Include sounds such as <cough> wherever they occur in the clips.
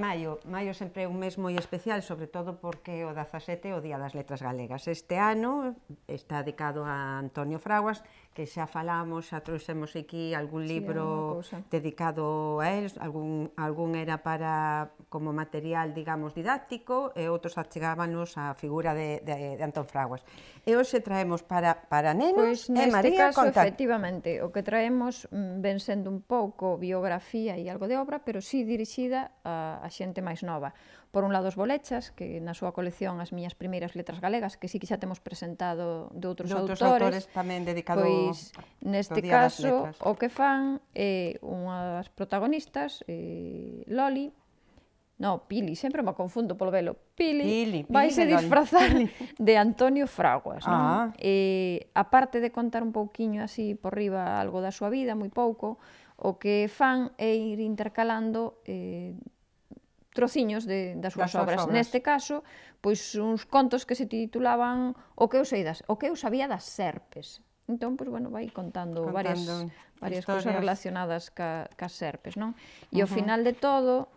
Maio, maio sempre é un mes moi especial, sobre todo porque o 17 é o Día das Letras Galegas. Este ano está dedicado a Antonio Fraguas, que xa falamos, xa trouxemos aquí algún libro sí, dedicado a él, algún, algún era para como material, digamos, didáctico, e outros achegábanos a figura de, de, de Antón Fraguas. E hoxe traemos para, para nenos pois, e María caso, Conta. efectivamente, o que traemos mm, ven sendo un pouco biografía e algo de obra, pero sí dirixida a, a xente máis nova. Por un lado os bolechas, que na súa colección as miñas primeiras letras galegas, que sí que xa temos presentado de outros, de outros autores, autores tamén dedicado pois, neste caso, o que fan é eh, unha das protagonistas, eh, Loli, No, Pili, sempre me confundo polo velo. Pili, Pili, Pili vaise disfrazar Pili. de Antonio Fraguas. Ah. Non? E, aparte de contar un pouquiño así por riba algo da súa vida, moi pouco, o que fan é ir intercalando eh, trociños de, das súas obras. obras. Neste caso, pois uns contos que se titulaban O que eu sei das, o que eu sabía das serpes. Entón, pois, bueno, vai contando, contando varias, varias cousas relacionadas ca, ca serpes, non? E uh -huh. ao final de todo,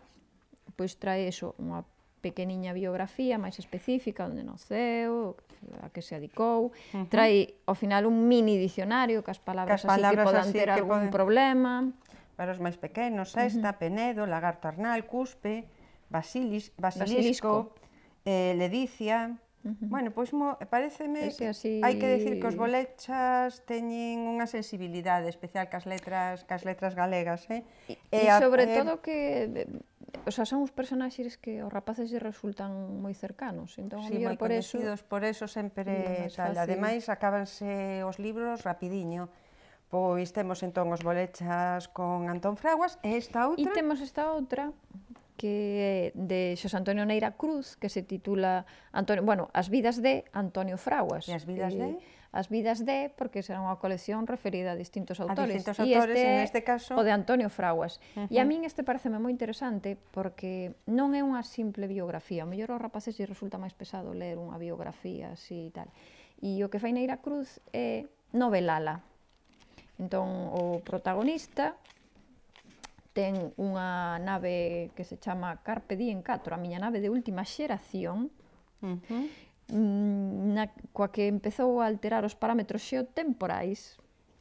pois trae eso, unha pequeniña biografía máis específica onde noceu, a que se adicou, uh -huh. trae ao final un mini dicionario cas palabras, cas palabras así que podan así ter que algún poden... problema. Para os máis pequenos, esta, uh -huh. penedo, lagarto arnal, cuspe, basilis, basilisco, basilisco. Eh, ledicia... Bueno, pois mo, pareceme que así... hai que decir que os bolechas teñen unha sensibilidade especial cas letras, cas letras galegas, eh? E, e, sobre a, todo que o sea, son os personaxes que os rapaces lle resultan moi cercanos, entón sí, moi por eso por eso sempre tal, ademais acábanse os libros rapidiño. Pois temos entón os bolechas con Antón Fraguas e esta outra. E temos esta outra que de Xosé Antonio Neira Cruz, que se titula Antonio, bueno, As vidas de Antonio Fraguas. E as vidas eh, de? As vidas de, porque será unha colección referida a distintos autores. A distintos autores, e este, en este caso... O de Antonio Fraguas. Uh -huh. E a min este pareceme moi interesante, porque non é unha simple biografía. O mellor aos rapaces lle resulta máis pesado ler unha biografía así e tal. E o que fai Neira Cruz é novelala. Entón, o protagonista ten unha nave que se chama Carpe Diem 4, a miña nave de última xeración, uh -huh. Mm, na, coa que empezou a alterar os parámetros xeotemporais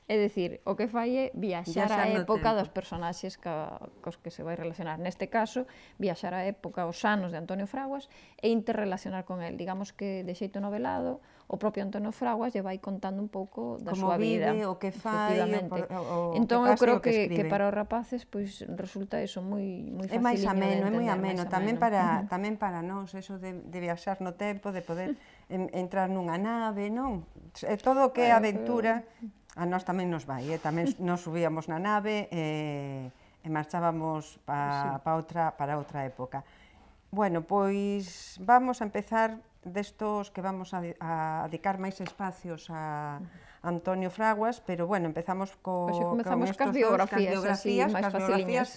É dicir, o que fai é viaxar á época tempo. dos personaxes ca, cos que se vai relacionar. Neste caso, viaxar á época os anos de Antonio Fraguas e interrelacionar con el. Digamos que de xeito novelado, o propio Antonio Fraguas lle vai contando un pouco da Como súa vida. Como vive, o que fai, o, o, entón, eu creo que, que, que, para os rapaces pois resulta eso moi moi fácil. É máis ameno, é moi ameno, tamén para uh -huh. tamén para nós eso de, de viaxar no tempo, de poder <laughs> en, entrar nunha nave, non? É todo que é aventura, A nós tamén nos vai, eh? tamén <laughs> nos subíamos na nave eh, e marchábamos pa, sí. pa outra, para outra época. Bueno, pois vamos a empezar destos que vamos a, a dedicar máis espacios a Antonio Fraguas, pero bueno, empezamos co, pues pois si con estos cardiografías, dos, cardiografías, así, cardiografías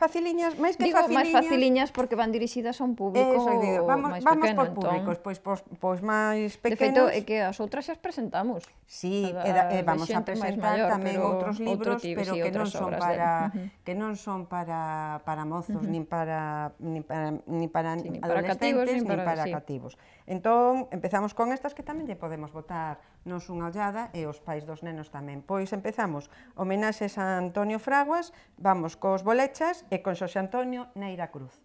faciliñas, máis que Digo, faciliñas... máis faciliñas porque van dirixidas a un público Eso, vamos, máis vamos pequeno, por públicos, entón. pois, pois, pois máis pequenos... De feito, é que as outras xas as presentamos. Sí, a, e vamos a presentar maior, tamén pero, outros libros, outro tipo, pero sí, que non son para de... que non son para para mozos, uh -huh. nin para nin para nin para sí, nin adolescentes, nin para cativos, nin para, para sí. cativos. Entón, empezamos con estas que tamén lle podemos botar nos unha ollada e os pais dos nenos tamén. Pois empezamos homenaxes a Antonio Fraguas, vamos cos bolechas es con José Antonio Neira Cruz.